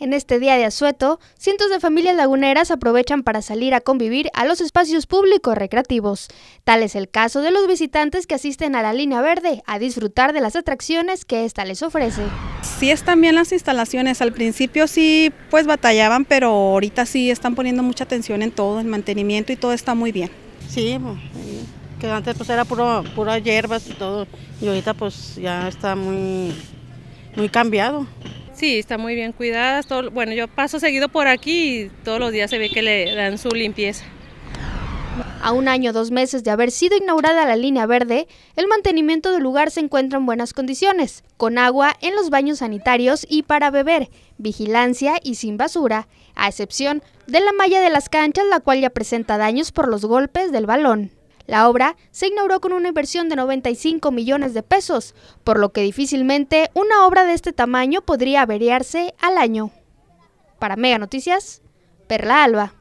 En este día de asueto, cientos de familias laguneras aprovechan para salir a convivir a los espacios públicos recreativos. Tal es el caso de los visitantes que asisten a la línea verde a disfrutar de las atracciones que ésta les ofrece. Sí están bien las instalaciones, al principio sí pues batallaban, pero ahorita sí están poniendo mucha atención en todo, en mantenimiento y todo está muy bien. Sí, que antes pues era pura hierbas y todo, y ahorita pues ya está muy, muy cambiado. Sí, está muy bien cuidada, Todo, bueno, yo paso seguido por aquí y todos los días se ve que le dan su limpieza. A un año dos meses de haber sido inaugurada la línea verde, el mantenimiento del lugar se encuentra en buenas condiciones, con agua en los baños sanitarios y para beber, vigilancia y sin basura, a excepción de la malla de las canchas, la cual ya presenta daños por los golpes del balón. La obra se inauguró con una inversión de 95 millones de pesos, por lo que difícilmente una obra de este tamaño podría averiarse al año. Para Mega Noticias, Perla Alba.